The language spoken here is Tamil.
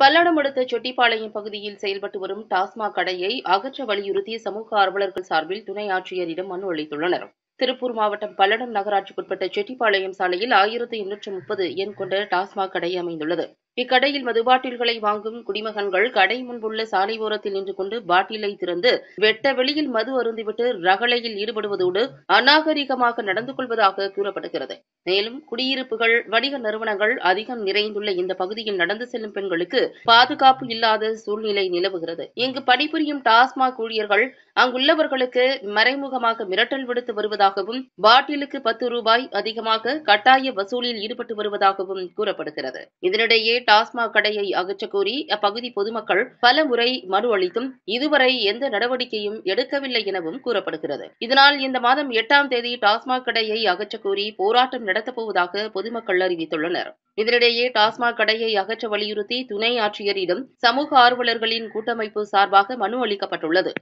பல்லடம் அடுத்த செட்டிப்பாளையம் பகுதியில் செயல்பட்டு வரும் டாஸ்மாக் கடையை அகற்ற வலியுறுத்தி சமூக ஆர்வலர்கள் சார்பில் துணை ஆட்சியரிடம் மனு அளித்துள்ளனர் திருப்பூர் மாவட்டம் பல்லடம் நகராட்சிக்குட்பட்ட செட்டிப்பாளையம் சாலையில் ஆயிரத்து எண்ணூற்று முப்பது எண் கொண்ட டாஸ்மாக் கடை அமைந்துள்ளது இக்கடையில் மதுபாட்டில்களை வாங்கும் குடிமகன்கள் கடை முன்புள்ள சாலை ஓரத்தில் நின்று கொண்டு பாட்டிலை திறந்து வெட்ட வெளியில் மது அருந்திவிட்டு ரகளையில் ஈடுபடுவதோடு அநாகரிகமாக நடந்து கொள்வதாக கூறப்படுகிறது மேலும் குடியிருப்புகள் வணிக நிறுவனங்கள் அதிகம் நிறைந்துள்ள இந்த பகுதியில் நடந்து செல்லும் பெண்களுக்கு பாதுகாப்பு இல்லாத சூழ்நிலை நிலவுகிறது இங்கு பணிபுரியும் டாஸ்மாக் ஊழியர்கள் அங்குள்ளவர்களுக்கு மறைமுகமாக மிரட்டல் விடுத்து வருவதாகவும் பாட்டிலுக்கு பத்து ரூபாய் அதிகமாக கட்டாய வசூலில் ஈடுபட்டு வருவதாகவும் கூறப்படுகிறது இதனிடையே டாஸ்மாக் கடையை அகற்றக் கோரி அப்பகுதி பொதுமக்கள் பல முறை மனு அளித்தும் இதுவரை எந்த நடவடிக்கையும் எடுக்கவில்லை எனவும் கூறப்படுகிறது இதனால் இந்த மாதம் எட்டாம் தேதி டாஸ்மாக் கடையை அகற்றக் கோரி போராட்டம் நடத்தப்போவதாக பொதுமக்கள் அறிவித்துள்ளனர் இதனிடையே டாஸ்மாக் கடையை அகற்ற வலியுறுத்தி துணை ஆட்சியரிடம் சமூக ஆர்வலர்களின் கூட்டமைப்பு சார்பாக மனு அளிக்கப்பட்டுள்ளது